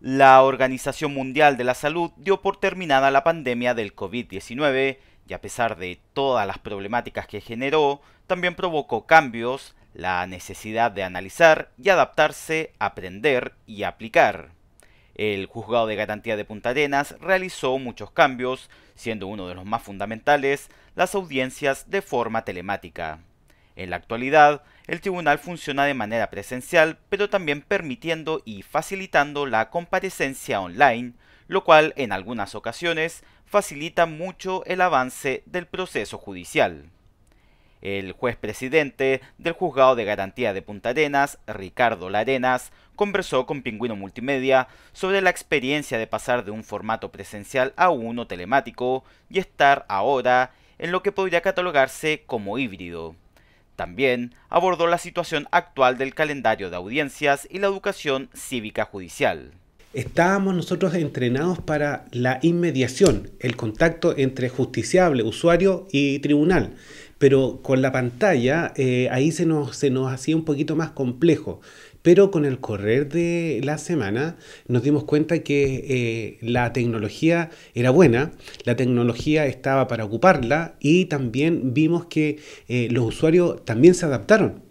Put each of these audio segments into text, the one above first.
La Organización Mundial de la Salud dio por terminada la pandemia del COVID-19 y a pesar de todas las problemáticas que generó, también provocó cambios, la necesidad de analizar y adaptarse, aprender y aplicar. El juzgado de garantía de Punta Arenas realizó muchos cambios, siendo uno de los más fundamentales las audiencias de forma telemática. En la actualidad, el tribunal funciona de manera presencial, pero también permitiendo y facilitando la comparecencia online, lo cual en algunas ocasiones facilita mucho el avance del proceso judicial. El juez presidente del Juzgado de Garantía de Punta Arenas, Ricardo Larenas, conversó con Pingüino Multimedia sobre la experiencia de pasar de un formato presencial a uno telemático y estar ahora en lo que podría catalogarse como híbrido. También abordó la situación actual del calendario de audiencias y la educación cívica judicial. Estábamos nosotros entrenados para la inmediación, el contacto entre justiciable, usuario y tribunal pero con la pantalla eh, ahí se nos, se nos hacía un poquito más complejo. Pero con el correr de la semana nos dimos cuenta que eh, la tecnología era buena, la tecnología estaba para ocuparla y también vimos que eh, los usuarios también se adaptaron.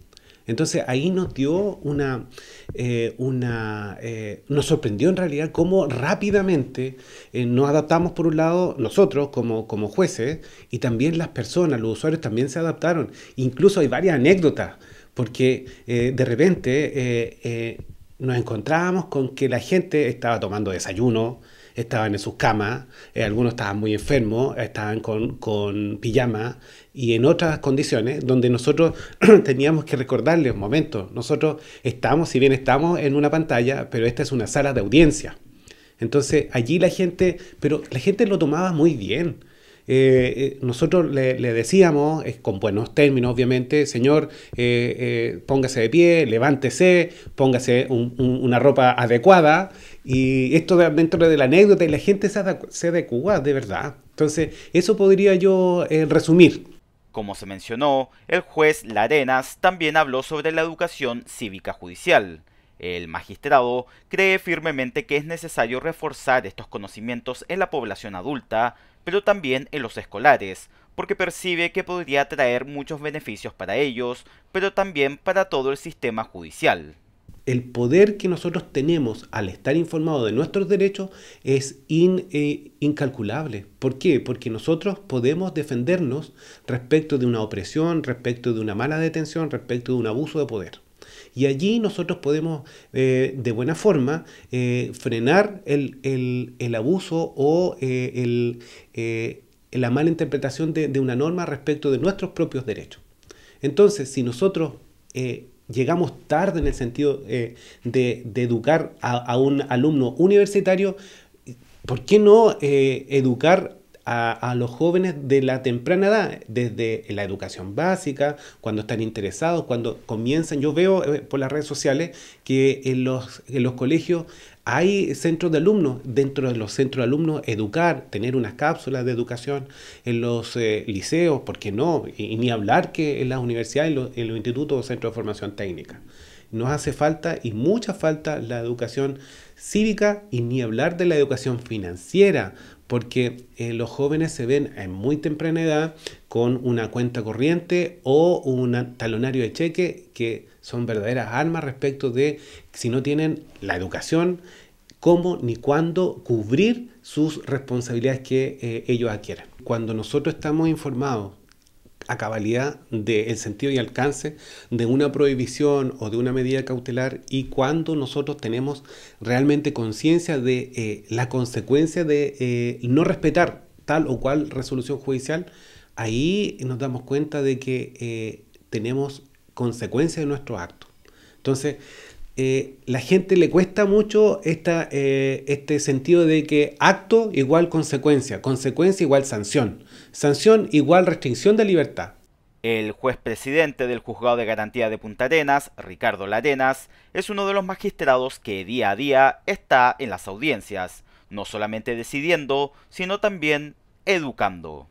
Entonces ahí nos dio una, eh, eh, nos sorprendió en realidad cómo rápidamente eh, nos adaptamos por un lado nosotros como, como jueces y también las personas, los usuarios también se adaptaron. Incluso hay varias anécdotas porque de repente nos encontrábamos con que la gente estaba tomando desayuno, estaban en sus camas, eh, algunos estaban muy enfermos, estaban con, con pijama y en otras condiciones donde nosotros teníamos que recordarles un Nosotros estamos, si bien estamos en una pantalla, pero esta es una sala de audiencia. Entonces allí la gente, pero la gente lo tomaba muy bien. Eh, eh, nosotros le, decíamos, con buenos términos obviamente, señor, eh, póngase de pie, levántese, póngase una ropa adecuada. Y esto dentro de la anécdota y la gente se, adecu se de verdad. Entonces, eso podría yo resumir. Como se mencionó, el juez Larenas también habló sobre la educación cívica judicial. El magistrado cree firmemente que es necesario reforzar estos conocimientos en la población adulta pero también en los escolares, porque percibe que podría traer muchos beneficios para ellos, pero también para todo el sistema judicial. El poder que nosotros tenemos al estar informados de nuestros derechos es eh, incalculable. ¿Por qué? Porque nosotros podemos defendernos respecto de una opresión, respecto de una mala detención, respecto de un abuso de poder. Y allí nosotros podemos eh, de buena forma eh, frenar el, abuso o eh, la mala interpretación de, una norma respecto de nuestros propios derechos. Entonces, si nosotros llegamos tarde en el sentido de, educar a, un alumno universitario, ¿por qué no eh, educar a, los jóvenes de la temprana edad, desde la educación básica, cuando están interesados, cuando comienzan. Yo veo eh, por las redes sociales que en los, en los colegios hay centros de alumnos, dentro de los centros de alumnos, educar, tener unas cápsulas de educación en los eh, liceos, liceos, qué no? Y, ni hablar que en las universidades, en los, institutos o centros de formación técnica. Nos hace falta y mucha falta la educación cívica y ni hablar de la educación financiera, porque eh, los jóvenes se ven en muy temprana edad con una cuenta corriente o un talonario de cheque, que son verdaderas armas respecto de si no tienen la educación, cómo ni cuándo cubrir sus responsabilidades que eh, ellos adquieran. Cuando nosotros estamos informados a cabalidad del sentido y alcance de una prohibición o de una medida cautelar y cuando nosotros tenemos realmente conciencia de eh, la consecuencia de eh, no respetar tal o cual resolución judicial, ahí nos damos cuenta de que eh, tenemos consecuencias de nuestro acto. Entonces, eh, la gente le cuesta mucho eh, este sentido de que acto igual consecuencia, consecuencia igual sanción, sanción igual restricción de libertad. El juez presidente del Juzgado de Garantía de Punta Arenas, Ricardo Larenas, es uno de los magistrados que día a día está en las audiencias, no solamente decidiendo, sino también educando.